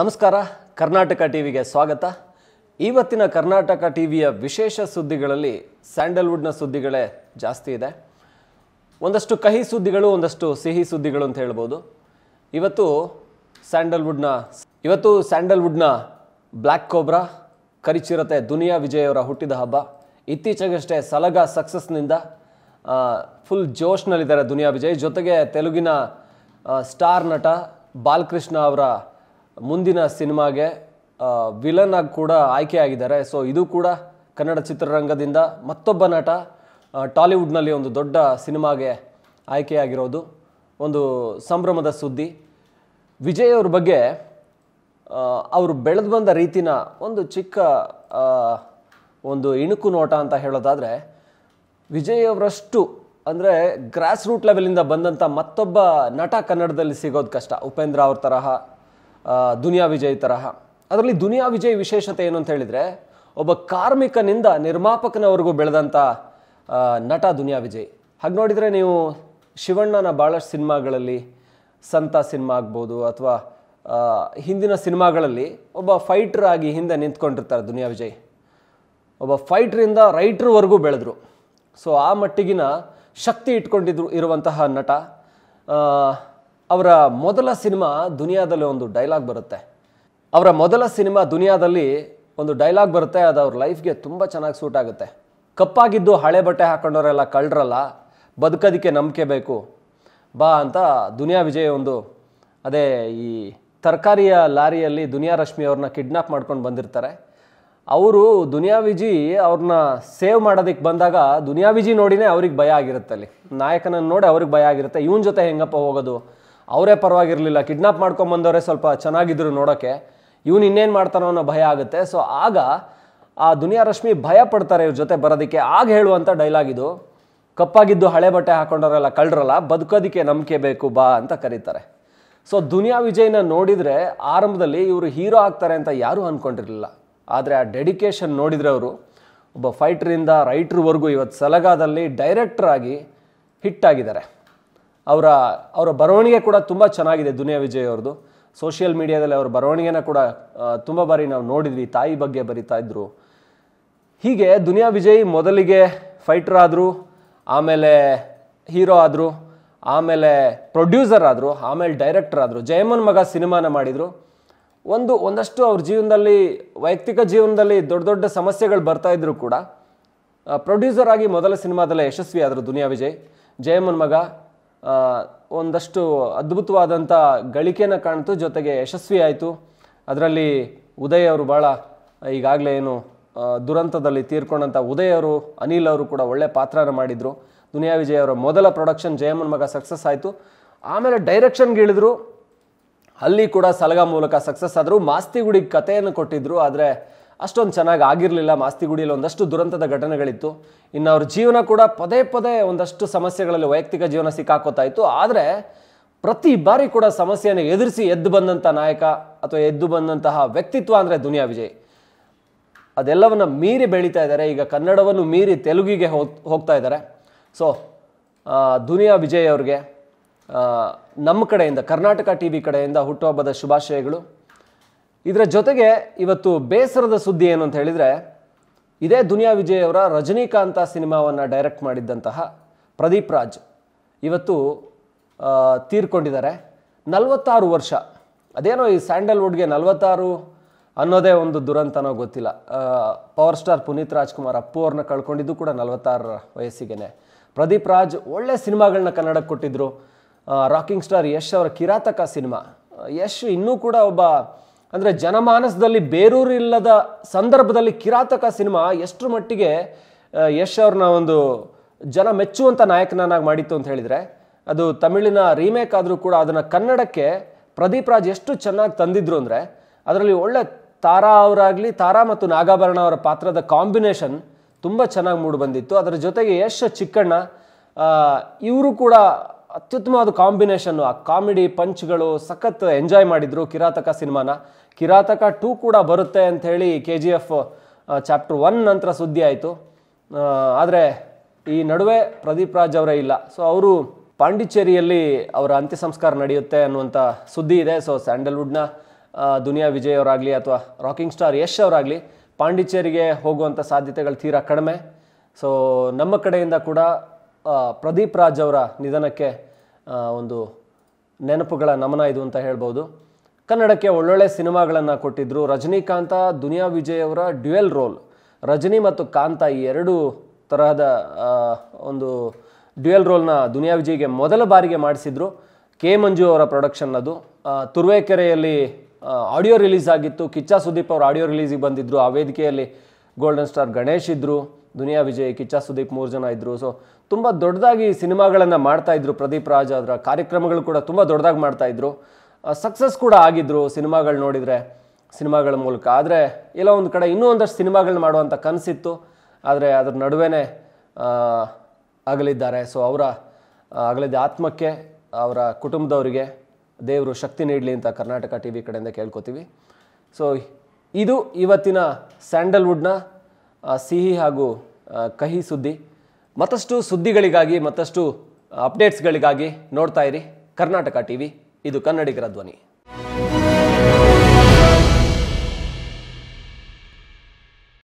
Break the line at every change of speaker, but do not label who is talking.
ನಮಸ್ಕಾರ ಕರ್ನಾಟಕ ಟಿ ವಿಗೆ ಸ್ವಾಗತ ಇವತ್ತಿನ ಕರ್ನಾಟಕ ಟಿ ವಿಯ ವಿಶೇಷ ಸುದ್ದಿಗಳಲ್ಲಿ ಸ್ಯಾಂಡಲ್ವುಡ್ನ ಸುದ್ದಿಗಳೇ ಜಾಸ್ತಿ ಇದೆ ಒಂದಷ್ಟು ಕಹಿ ಸುದ್ದಿಗಳು ಒಂದಷ್ಟು ಸಿಹಿ ಸುದ್ದಿಗಳು ಅಂತ ಹೇಳ್ಬೋದು ಇವತ್ತು ಸ್ಯಾಂಡಲ್ವುಡ್ನ ಇವತ್ತು ಸ್ಯಾಂಡಲ್ವುಡ್ನ ಬ್ಲ್ಯಾಕ್ ಕೋಬ್ರಾ ಕರಿಚಿರತೆ ದುನಿಯಾ ವಿಜಯ್ ಅವರ ಹುಟ್ಟಿದ ಹಬ್ಬ ಇತ್ತೀಚೆಗಷ್ಟೇ ಸಲಗ ಸಕ್ಸಸ್ನಿಂದ ಫುಲ್ ಜೋಶ್ನಲ್ಲಿದ್ದಾರೆ ದುನಿಯಾ ವಿಜಯ್ ಜೊತೆಗೆ ತೆಲುಗಿನ ಸ್ಟಾರ್ ನಟ ಬಾಲಕೃಷ್ಣ ಅವರ ಮುಂದಿನ ಸಿನಿಮಾಗೆ ವಿಲನ್ ಆಗಿ ಕೂಡ ಆಯ್ಕೆಯಾಗಿದ್ದಾರೆ ಸೊ ಇದು ಕೂಡ ಕನ್ನಡ ಚಿತ್ರರಂಗದಿಂದ ಮತ್ತೊಬ್ಬ ನಟ ಟಾಲಿವುಡ್ನಲ್ಲಿ ಒಂದು ದೊಡ್ಡ ಸಿನಿಮಾಗೆ ಆಯ್ಕೆಯಾಗಿರೋದು ಒಂದು ಸಂಭ್ರಮದ ಸುದ್ದಿ ವಿಜಯ್ ಅವ್ರ ಬಗ್ಗೆ ಅವರು ಬೆಳೆದು ಬಂದ ರೀತಿನ ಒಂದು ಚಿಕ್ಕ ಒಂದು ಇಣುಕು ನೋಟ ಅಂತ ಹೇಳೋದಾದರೆ ವಿಜಯ್ ಅವರಷ್ಟು ಅಂದರೆ ಗ್ರಾಸ್ ರೂಟ್ ಲೆವೆಲಿಂದ ಬಂದಂಥ ಮತ್ತೊಬ್ಬ ನಟ ಕನ್ನಡದಲ್ಲಿ ಸಿಗೋದು ಕಷ್ಟ ಉಪೇಂದ್ರ ಅವ್ರ ತರಹ ದುನಿಯಾ ವಿಜಯ್ ತರಹ ಅದರಲ್ಲಿ ದುನಿಯಾ ವಿಜಯ್ ವಿಶೇಷತೆ ಏನು ಅಂತ ಹೇಳಿದರೆ ಒಬ್ಬ ಕಾರ್ಮಿಕನಿಂದ ನಿರ್ಮಾಪಕನವರೆಗೂ ಬೆಳೆದಂಥ ನಟ ದುನಿಯಾ ವಿಜಯ್ ಹಾಗೆ ನೋಡಿದರೆ ನೀವು ಶಿವಣ್ಣನ ಭಾಳಷ್ಟು ಸಿನಿಮಾಗಳಲ್ಲಿ ಸಂತ ಸಿನಿಮಾ ಆಗ್ಬೋದು ಅಥವಾ ಹಿಂದಿನ ಸಿನಿಮಾಗಳಲ್ಲಿ ಒಬ್ಬ ಫೈಟ್ರ್ ಆಗಿ ಹಿಂದೆ ನಿಂತ್ಕೊಂಡಿರ್ತಾರೆ ದುನಿಯಾ ವಿಜಯ್ ಒಬ್ಬ ಫೈಟ್ರಿಂದ ರೈಟ್ರ್ವರೆಗೂ ಬೆಳೆದ್ರು ಸೊ ಆ ಮಟ್ಟಿಗಿನ ಶಕ್ತಿ ಇಟ್ಕೊಂಡಿದ್ರು ಇರುವಂತಹ ನಟ ಅವರ ಮೊದಲ ಸಿನಿಮಾ ದುನಿಯಾದಲ್ಲಿ ಒಂದು ಡೈಲಾಗ್ ಬರುತ್ತೆ ಅವರ ಮೊದಲ ಸಿನಿಮಾ ದುನಿಯಾದಲ್ಲಿ ಒಂದು ಡೈಲಾಗ್ ಬರುತ್ತೆ ಅದು ಅವ್ರ ಲೈಫ್ಗೆ ತುಂಬ ಚೆನ್ನಾಗಿ ಸೂಟ್ ಆಗುತ್ತೆ ಕಪ್ಪಾಗಿದ್ದು ಹಳೆ ಬಟ್ಟೆ ಹಾಕೊಂಡವರೆಲ್ಲ ಕಳ್ಳರಲ್ಲ ಬದುಕೋದಕ್ಕೆ ನಂಬಿಕೆ ಬೇಕು ಬಾ ಅಂತ ದುನಿಯಾ ವಿಜಯ್ ಒಂದು ಅದೇ ಈ ತರಕಾರಿಯ ಲಾರಿಯಲ್ಲಿ ದುನಿಯಾ ರಶ್ಮಿ ಅವ್ರನ್ನ ಕಿಡ್ನಾಪ್ ಮಾಡ್ಕೊಂಡು ಬಂದಿರ್ತಾರೆ ಅವರು ದುನಿಯಾ ವಿಜಿ ಅವ್ರನ್ನ ಸೇವ್ ಮಾಡೋದಕ್ಕೆ ಬಂದಾಗ ದುನಿಯಾ ವಿಜಿ ನೋಡಿನೇ ಅವ್ರಿಗೆ ಭಯ ಆಗಿರುತ್ತೆ ಅಲ್ಲಿ ನಾಯಕನನ್ನು ನೋಡಿ ಅವ್ರಿಗೆ ಭಯ ಆಗಿರುತ್ತೆ ಇವನ ಜೊತೆ ಹೆಂಗಪ್ಪ ಹೋಗೋದು ಅವರೇ ಪರವಾಗಿರಲಿಲ್ಲ ಕಿಡ್ನಾಪ್ ಮಾಡ್ಕೊಂಬಂದವರೇ ಸ್ವಲ್ಪ ಚೆನ್ನಾಗಿದ್ದರು ನೋಡೋಕ್ಕೆ ಇವನು ಇನ್ನೇನು ಮಾಡ್ತಾನೋ ಅನ್ನೋ ಭಯ ಆಗುತ್ತೆ ಸೊ ಆಗ ಆ ದುನಿಯಾ ರಶ್ಮಿ ಭಯ ಪಡ್ತಾರೆ ಇವ್ರ ಜೊತೆ ಬರೋದಕ್ಕೆ ಆಗ ಹೇಳುವಂಥ ಡೈಲಾಗ್ ಇದು ಕಪ್ಪಾಗಿದ್ದು ಹಳೆ ಬಟ್ಟೆ ಹಾಕೊಂಡವರೆಲ್ಲ ಕಳ್ಳರಲ್ಲ ಬದುಕೋದಕ್ಕೆ ನಂಬಿಕೆ ಬೇಕು ಬಾ ಅಂತ ಕರೀತಾರೆ ಸೊ ದುನಿಯಾ ವಿಜಯ್ನ ನೋಡಿದರೆ ಆರಂಭದಲ್ಲಿ ಇವರು ಹೀರೋ ಆಗ್ತಾರೆ ಅಂತ ಯಾರೂ ಅಂದ್ಕೊಂಡಿರಲಿಲ್ಲ ಆದರೆ ಆ ಡೆಡಿಕೇಶನ್ ನೋಡಿದರೆ ಅವರು ಒಬ್ಬ ಫೈಟ್ರಿಂದ ರೈಟ್ರ್ವರೆಗೂ ಇವತ್ತು ಸಲಗಾದಲ್ಲಿ ಡೈರೆಕ್ಟರ್ ಆಗಿ ಹಿಟ್ಟಾಗಿದ್ದಾರೆ ಅವರ ಅವರ ಬರವಣಿಗೆ ಕೂಡ ತುಂಬ ಚೆನ್ನಾಗಿದೆ ದುನಿಯಾ ವಿಜಯ್ ಅವ್ರದ್ದು ಸೋಷಿಯಲ್ ಮೀಡಿಯಾದಲ್ಲಿ ಅವ್ರ ಬರವಣಿಗೆನ ಕೂಡ ತುಂಬ ಬಾರಿ ನಾವು ನೋಡಿದ್ವಿ ತಾಯಿ ಬಗ್ಗೆ ಬರಿತಾ ಇದ್ರು ಹೀಗೆ ದುನಿಯಾ ವಿಜಯ್ ಮೊದಲಿಗೆ ಫೈಟರ್ ಆದರು ಆಮೇಲೆ ಹೀರೋ ಆದರು ಆಮೇಲೆ ಪ್ರೊಡ್ಯೂಸರ್ ಆದರು ಆಮೇಲೆ ಡೈರೆಕ್ಟರ್ ಆದರು ಜಯಮನ್ ಮಗ ಸಿನಿಮಾನ ಮಾಡಿದರು ಒಂದು ಒಂದಷ್ಟು ಅವ್ರ ಜೀವನದಲ್ಲಿ ವೈಯಕ್ತಿಕ ಜೀವನದಲ್ಲಿ ದೊಡ್ಡ ದೊಡ್ಡ ಸಮಸ್ಯೆಗಳು ಬರ್ತಾ ಇದ್ರು ಕೂಡ ಪ್ರೊಡ್ಯೂಸರ್ ಆಗಿ ಮೊದಲ ಸಿನಿಮಾದಲ್ಲೇ ಯಶಸ್ವಿ ಆದರು ದುನಿಯಾ ವಿಜಯ್ ಜಯಮನ್ ಮಗ ಒಂದಷ್ಟು ಅದ್ಭುತವಾದಂಥ ಗಳಿಕೆನ ಕಾಣ್ತು ಜೊತೆಗೆ ಯಶಸ್ವಿ ಆಯಿತು ಅದರಲ್ಲಿ ಉದಯ್ ಅವರು ಭಾಳ ಈಗಾಗಲೇ ಏನು ದುರಂತದಲ್ಲಿ ತೀರ್ಕೊಂಡಂಥ ಉದಯ್ ಅವರು ಅನಿಲ್ ಅವರು ಕೂಡ ಒಳ್ಳೆ ಪಾತ್ರನ ಮಾಡಿದರು ದುನಿಯಾ ವಿಜಯ್ ಅವರ ಮೊದಲ ಪ್ರೊಡಕ್ಷನ್ ಜಯಮನ್ ಮಗ ಸಕ್ಸಸ್ ಆಯಿತು ಆಮೇಲೆ ಡೈರೆಕ್ಷನ್ಗೆ ಇಳಿದ್ರು ಅಲ್ಲಿ ಕೂಡ ಸಲಗ ಮೂಲಕ ಸಕ್ಸಸ್ ಆದರು ಮಾಸ್ತಿಗುಡಿಗೆ ಕಥೆಯನ್ನು ಕೊಟ್ಟಿದ್ದರು ಆದರೆ ಅಷ್ಟೊಂದು ಚೆನ್ನಾಗಿ ಆಗಿರಲಿಲ್ಲ ಮಾಸ್ತಿಗುಡಿಯಲ್ಲಿ ಒಂದಷ್ಟು ದುರಂತದ ಘಟನೆಗಳಿತ್ತು ಇನ್ನು ಅವ್ರ ಜೀವನ ಕೂಡ ಪದೇ ಪದೇ ಒಂದಷ್ಟು ಸಮಸ್ಯೆಗಳಲ್ಲಿ ವೈಯಕ್ತಿಕ ಜೀವನ ಸಿಕ್ಕಾಕೋತಾ ಇತ್ತು ಆದರೆ ಪ್ರತಿ ಬಾರಿ ಕೂಡ ಸಮಸ್ಯೆಯನ್ನು ಎದುರಿಸಿ ಎದ್ದು ಬಂದಂಥ ನಾಯಕ ಅಥವಾ ಎದ್ದು ಬಂದಂತಹ ವ್ಯಕ್ತಿತ್ವ ಅಂದರೆ ದುನಿಯಾ ವಿಜಯ್ ಅದೆಲ್ಲವನ್ನು ಮೀರಿ ಬೆಳೀತಾ ಇದ್ದಾರೆ ಈಗ ಕನ್ನಡವನ್ನು ಮೀರಿ ತೆಲುಗಿಗೆ ಹೋಗ್ತಾ ಇದ್ದಾರೆ ಸೊ ದುನಿಯಾ ವಿಜಯ್ ಅವ್ರಿಗೆ ನಮ್ಮ ಕಡೆಯಿಂದ ಕರ್ನಾಟಕ ಟಿ ವಿ ಕಡೆಯಿಂದ ಹುಟ್ಟುಹಬ್ಬದ ಶುಭಾಶಯಗಳು ಇದರ ಜೊತೆಗೆ ಇವತ್ತು ಬೇಸರದ ಸುದ್ದಿ ಏನು ಅಂತ ಹೇಳಿದರೆ ಇದೇ ದುನಿಯಾ ವಿಜಯ್ ಅವರ ರಜನಿಕಾಂತ ಸಿನಿಮಾವನ್ನು ಡೈರೆಕ್ಟ್ ಮಾಡಿದ್ದಂತಹ ಪ್ರದೀಪ್ ರಾಜ್ ಇವತ್ತು ತೀರ್ಕೊಂಡಿದ್ದಾರೆ ನಲವತ್ತಾರು ವರ್ಷ ಅದೇನೋ ಈ ಸ್ಯಾಂಡಲ್ವುಡ್ಗೆ ನಲವತ್ತಾರು ಅನ್ನೋದೇ ಒಂದು ದುರಂತನೋ ಗೊತ್ತಿಲ್ಲ ಪವರ್ ಸ್ಟಾರ್ ಪುನೀತ್ ರಾಜ್ಕುಮಾರ್ ಅಪ್ಪು ಅವ್ರನ್ನ ಕಳ್ಕೊಂಡಿದ್ದು ಕೂಡ ನಲವತ್ತಾರರ ವಯಸ್ಸಿಗೆ ಪ್ರದೀಪ್ ರಾಜ್ ಒಳ್ಳೆ ಸಿನಿಮಾಗಳನ್ನ ಕನ್ನಡಕ್ಕೆ ಕೊಟ್ಟಿದ್ದರು ರಾಕಿಂಗ್ ಸ್ಟಾರ್ ಯಶ್ ಅವರ ಕಿರಾತಕ ಸಿನಿಮಾ ಯಶ್ ಇನ್ನೂ ಕೂಡ ಒಬ್ಬ ಅಂದರೆ ಜನಮಾನಸದಲ್ಲಿ ಬೇರೂರಿಲ್ಲದ ಸಂದರ್ಭದಲ್ಲಿ ಕಿರಾತಕ ಸಿನಿಮಾ ಎಷ್ಟರ ಮಟ್ಟಿಗೆ ಯಶ್ ಅವ್ರನ್ನ ಒಂದು ಜನ ಮೆಚ್ಚುವಂಥ ನಾಯಕನನ್ನಾಗಿ ಮಾಡಿತ್ತು ಅಂತ ಹೇಳಿದರೆ ಅದು ತಮಿಳಿನ ರೀಮೇಕ್ ಆದರೂ ಕೂಡ ಅದನ್ನು ಕನ್ನಡಕ್ಕೆ ಪ್ರದೀಪ್ ರಾಜ್ ಎಷ್ಟು ಚೆನ್ನಾಗಿ ತಂದಿದ್ರು ಅಂದರೆ ಅದರಲ್ಲಿ ಒಳ್ಳೆ ತಾರಾ ಅವರಾಗಲಿ ತಾರಾ ಮತ್ತು ನಾಗಾಭರಣ ಅವರ ಪಾತ್ರದ ಕಾಂಬಿನೇಷನ್ ತುಂಬ ಚೆನ್ನಾಗಿ ಮೂಡಿ ಬಂದಿತ್ತು ಅದರ ಜೊತೆಗೆ ಯಶ್ ಚಿಕ್ಕಣ್ಣ ಇವರು ಕೂಡ ಅತ್ಯುತ್ತಮವಾದ ಕಾಂಬಿನೇಷನ್ನು ಆ ಕಾಮಿಡಿ ಪಂಚ್ಗಳು ಸಖತ್ ಎಂಜಾಯ್ ಮಾಡಿದರು ಕಿರಾತಕ ಸಿನಿಮಾನ ಕಿರಾತಕ ಟೂ ಕೂಡ ಬರುತ್ತೆ ಅಂತ ಹೇಳಿ K G F chapter one ನಂತರ ಸುದ್ದಿ ಆಯಿತು ಆದರೆ ಈ ನಡುವೆ ಪ್ರದೀಪ್ ರಾಜ್ ಅವರೇ ಇಲ್ಲ ಸೊ ಅವರು ಪಾಂಡಿಚೇರಿಯಲ್ಲಿ ಅವರ ಅಂತ್ಯ ಸಂಸ್ಕಾರ ನಡೆಯುತ್ತೆ ಅನ್ನುವಂಥ ಸುದ್ದಿ ಇದೆ ಸೊ ಸ್ಯಾಂಡಲ್ವುಡ್ನ ದುನಿಯಾ ವಿಜಯ್ ಅವರಾಗಲಿ ಅಥವಾ ರಾಕಿಂಗ್ ಸ್ಟಾರ್ ಯಶ್ ಅವರಾಗಲಿ ಪಾಂಡಿಚೇರಿಗೆ ಹೋಗುವಂಥ ಸಾಧ್ಯತೆಗಳು ತೀರಾ ಕಡಿಮೆ ಸೊ ನಮ್ಮ ಕಡೆಯಿಂದ ಕೂಡ ಪ್ರದೀಪ್ ರಾಜ್ ಅವರ ನಿಧನಕ್ಕೆ ಒಂದು ನೆನಪುಗಳ ನಮನ ಇದು ಅಂತ ಹೇಳ್ಬೋದು ಕನ್ನಡಕ್ಕೆ ಒಳ್ಳೊಳ್ಳೆ ಸಿನಿಮಾಗಳನ್ನು ಕೊಟ್ಟಿದ್ದರು ರಜನಿಕಾಂತ ದುನಿಯಾ ವಿಜಯ್ ಅವರ ಡ್ಯುಯಲ್ ರೋಲ್ ರಜನಿ ಮತ್ತು ಕಾಂತ ಈ ಎರಡು ತರಹದ ಒಂದು ಡ್ಯುಯಲ್ ರೋಲ್ನ ದುನಿಯಾ ವಿಜಯ್ಗೆ ಮೊದಲ ಬಾರಿಗೆ ಮಾಡಿಸಿದ್ರು ಕೆ ಮಂಜು ಅವರ ಪ್ರೊಡಕ್ಷನ್ ಅದು ತುರುವೇಕೆರೆಯಲ್ಲಿ ಆಡಿಯೋ ರಿಲೀಸ್ ಆಗಿತ್ತು ಕಿಚ್ಚ ಸುದೀಪ್ ಅವರು ಆಡಿಯೋ ರಿಲೀಸಿಗೆ ಬಂದಿದ್ದರು ಆ ವೇದಿಕೆಯಲ್ಲಿ ಗೋಲ್ಡನ್ ಸ್ಟಾರ್ ಗಣೇಶ್ ಇದ್ದರು ದುನಿಯಾ ವಿಜಯ್ ಕಿಚ್ಚ ಸುದೀಪ್ ಮೂರು ಜನ ಇದ್ದರು ಸೊ ತುಂಬ ದೊಡ್ಡದಾಗಿ ಸಿನಿಮಾಗಳನ್ನು ಮಾಡ್ತಾಯಿದ್ರು ಪ್ರದೀಪ್ ರಾಜ್ ಅದರ ಕಾರ್ಯಕ್ರಮಗಳು ಕೂಡ ತುಂಬ ದೊಡ್ಡದಾಗಿ ಮಾಡ್ತಾಯಿದ್ರು ಸಕ್ಸಸ್ ಕೂಡ ಆಗಿದ್ರು ಸಿನಿಮಾಗಳು ನೋಡಿದರೆ ಸಿನಿಮಾಗಳ ಮೂಲಕ ಆದರೆ ಎಲ್ಲೋ ಒಂದು ಕಡೆ ಇನ್ನೂ ಒಂದಷ್ಟು ಸಿನಿಮಾಗಳನ್ನ ಮಾಡುವಂಥ ಕನಸಿತ್ತು ಆದರೆ ಅದ್ರ ನಡುವೆ ಆಗಲಿದ್ದಾರೆ ಸೊ ಅವರ ಆಗಲಿದ್ದ ಆತ್ಮಕ್ಕೆ ಅವರ ಕುಟುಂಬದವರಿಗೆ ದೇವರು ಶಕ್ತಿ ನೀಡಲಿ ಅಂತ ಕರ್ನಾಟಕ ಟಿ ವಿ ಕಡೆಯಿಂದ ಕೇಳ್ಕೊತೀವಿ ಸೊ ಇದು ಇವತ್ತಿನ ಸ್ಯಾಂಡಲ್ವುಡ್ನ ಸಿಹಿ ಹಾಗೂ ಕಹಿ ಸುದ್ದಿ ಮತ್ತಷ್ಟು ಸುದ್ದಿಗಳಿಗಾಗಿ ಮತ್ತಷ್ಟು ಅಪ್ಡೇಟ್ಸ್ಗಳಿಗಾಗಿ ನೋಡ್ತಾ ಇರಿ ಕರ್ನಾಟಕ ಟಿ ವಿ ಇದು ಕನ್ನಡಿಗರ ಧ್ವನಿ